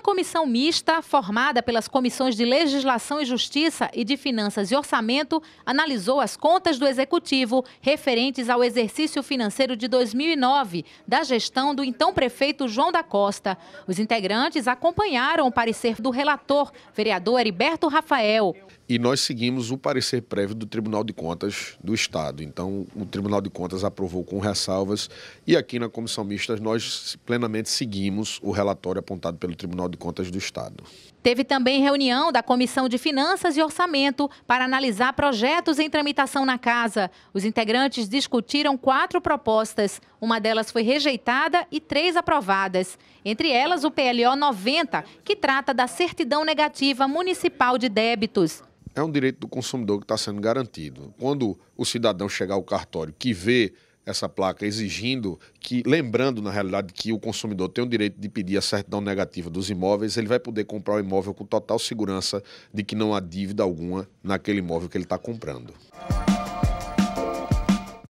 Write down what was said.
Uma comissão mista, formada pelas comissões de Legislação e Justiça e de Finanças e Orçamento, analisou as contas do Executivo referentes ao exercício financeiro de 2009, da gestão do então prefeito João da Costa. Os integrantes acompanharam o parecer do relator, vereador Heriberto Rafael e nós seguimos o parecer prévio do Tribunal de Contas do Estado. Então, o Tribunal de Contas aprovou com ressalvas e aqui na Comissão Mista nós plenamente seguimos o relatório apontado pelo Tribunal de Contas do Estado. Teve também reunião da Comissão de Finanças e Orçamento para analisar projetos em tramitação na casa. Os integrantes discutiram quatro propostas. Uma delas foi rejeitada e três aprovadas. Entre elas, o PLO 90, que trata da certidão negativa municipal de débitos é um direito do consumidor que está sendo garantido. Quando o cidadão chegar ao cartório que vê essa placa exigindo que, lembrando na realidade que o consumidor tem o direito de pedir a certidão negativa dos imóveis, ele vai poder comprar o imóvel com total segurança de que não há dívida alguma naquele imóvel que ele está comprando.